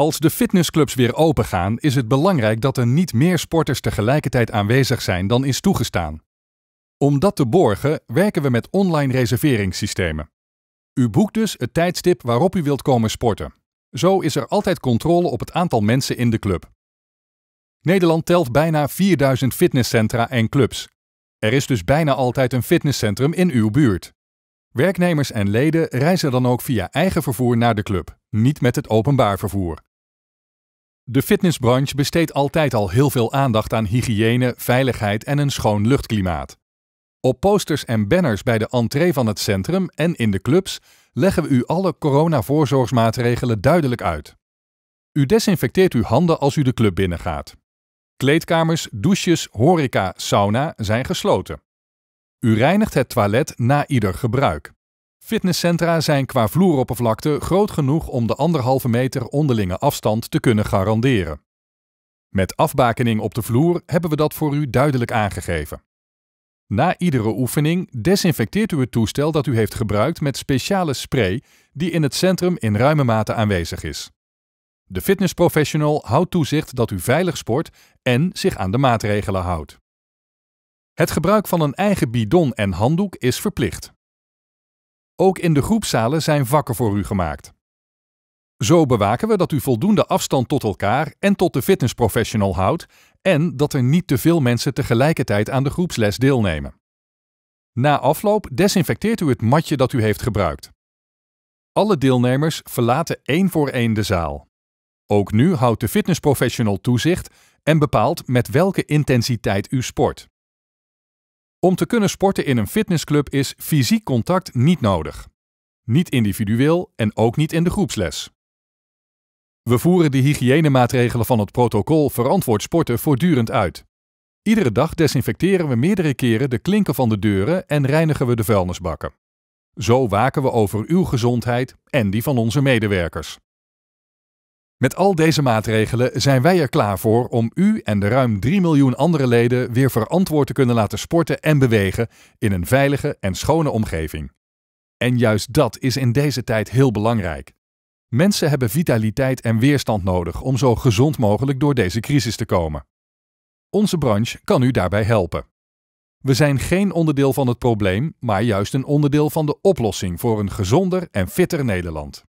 Als de fitnessclubs weer opengaan, is het belangrijk dat er niet meer sporters tegelijkertijd aanwezig zijn dan is toegestaan. Om dat te borgen, werken we met online reserveringssystemen. U boekt dus het tijdstip waarop u wilt komen sporten. Zo is er altijd controle op het aantal mensen in de club. Nederland telt bijna 4000 fitnesscentra en clubs. Er is dus bijna altijd een fitnesscentrum in uw buurt. Werknemers en leden reizen dan ook via eigen vervoer naar de club, niet met het openbaar vervoer. De fitnessbranche besteedt altijd al heel veel aandacht aan hygiëne, veiligheid en een schoon luchtklimaat. Op posters en banners bij de entree van het centrum en in de clubs leggen we u alle coronavoorzorgsmaatregelen duidelijk uit. U desinfecteert uw handen als u de club binnengaat. Kleedkamers, douches, horeca, sauna zijn gesloten. U reinigt het toilet na ieder gebruik. Fitnesscentra zijn qua vloeroppervlakte groot genoeg om de anderhalve meter onderlinge afstand te kunnen garanderen. Met afbakening op de vloer hebben we dat voor u duidelijk aangegeven. Na iedere oefening desinfecteert u het toestel dat u heeft gebruikt met speciale spray die in het centrum in ruime mate aanwezig is. De fitnessprofessional houdt toezicht dat u veilig sport en zich aan de maatregelen houdt. Het gebruik van een eigen bidon en handdoek is verplicht. Ook in de groepzalen zijn vakken voor u gemaakt. Zo bewaken we dat u voldoende afstand tot elkaar en tot de fitnessprofessional houdt en dat er niet te veel mensen tegelijkertijd aan de groepsles deelnemen. Na afloop desinfecteert u het matje dat u heeft gebruikt. Alle deelnemers verlaten één voor één de zaal. Ook nu houdt de fitnessprofessional toezicht en bepaalt met welke intensiteit u sport. Om te kunnen sporten in een fitnessclub is fysiek contact niet nodig. Niet individueel en ook niet in de groepsles. We voeren de hygiënemaatregelen van het protocol Verantwoord Sporten voortdurend uit. Iedere dag desinfecteren we meerdere keren de klinken van de deuren en reinigen we de vuilnisbakken. Zo waken we over uw gezondheid en die van onze medewerkers. Met al deze maatregelen zijn wij er klaar voor om u en de ruim 3 miljoen andere leden weer verantwoord te kunnen laten sporten en bewegen in een veilige en schone omgeving. En juist dat is in deze tijd heel belangrijk. Mensen hebben vitaliteit en weerstand nodig om zo gezond mogelijk door deze crisis te komen. Onze branche kan u daarbij helpen. We zijn geen onderdeel van het probleem, maar juist een onderdeel van de oplossing voor een gezonder en fitter Nederland.